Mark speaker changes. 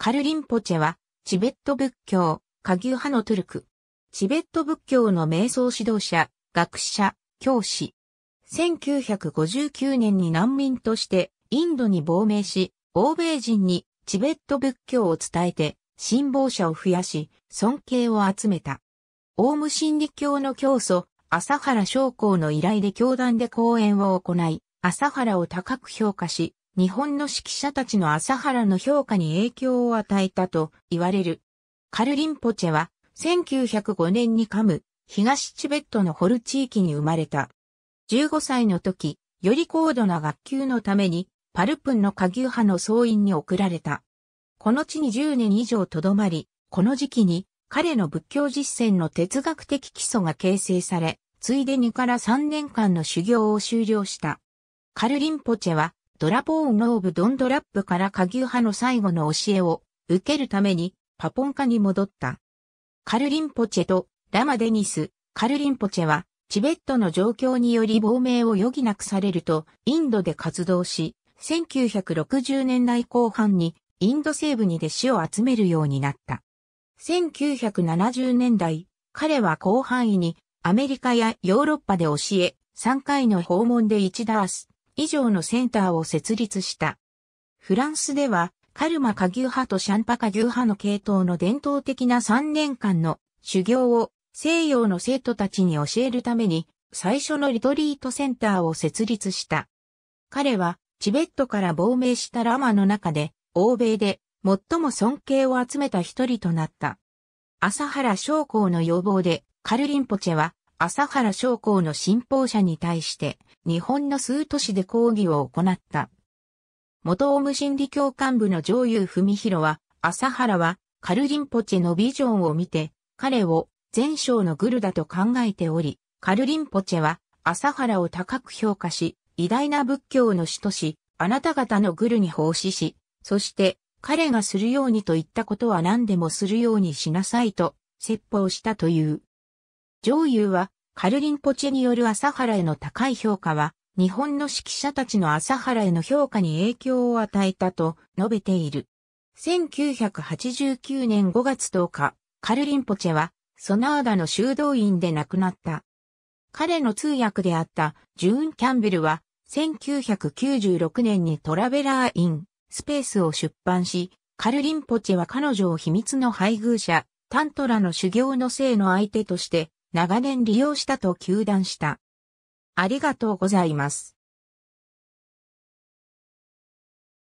Speaker 1: カルリンポチェは、チベット仏教、下ュ派のトゥルク。チベット仏教の瞑想指導者、学者、教師。1959年に難民としてインドに亡命し、欧米人にチベット仏教を伝えて、信望者を増やし、尊敬を集めた。オウム真理教の教祖、朝原将校の依頼で教団で講演を行い、朝原を高く評価し、日本の指揮者たちの朝原の評価に影響を与えたと言われる。カルリンポチェは1905年にカム、東チベットのホル地域に生まれた。15歳の時、より高度な学級のためにパルプンの下牛派の総員に送られた。この地に10年以上とどまり、この時期に彼の仏教実践の哲学的基礎が形成され、ついでにから3年間の修行を終了した。カルリンポチェはドラポーン・ローブ・ドンドラップから下級派の最後の教えを受けるためにパポンカに戻った。カルリンポチェとラマデニス、カルリンポチェはチベットの状況により亡命を余儀なくされるとインドで活動し、1960年代後半にインド西部に弟子を集めるようになった。1970年代、彼は広範囲にアメリカやヨーロッパで教え、3回の訪問で一ダース、以上のセンターを設立した。フランスでは、カルマ下牛派とシャンパカ牛派の系統の伝統的な3年間の修行を西洋の生徒たちに教えるために最初のリトリートセンターを設立した。彼はチベットから亡命したラマの中で欧米で最も尊敬を集めた一人となった。朝原将校の要望でカルリンポチェは朝原将校の信奉者に対して日本の数都市で抗議を行った。元オウム真理教幹部の上優文弘は、朝原はカルリンポチェのビジョンを見て、彼を前哨のグルだと考えており、カルリンポチェは朝原を高く評価し、偉大な仏教の主とし、あなた方のグルに奉仕し、そして彼がするようにと言ったことは何でもするようにしなさいと説法したという。上優は、カルリンポチェによる朝原への高い評価は、日本の指揮者たちの朝原への評価に影響を与えたと述べている。1989年5月10日、カルリンポチェは、ソナーダの修道院で亡くなった。彼の通訳であったジューン・キャンベルは、1996年にトラベラー・イン・スペースを出版し、カルリンポチェは彼女を秘密の配偶者、タントラの修行の性の相手として長年利用したと求断した。ありがとうございます。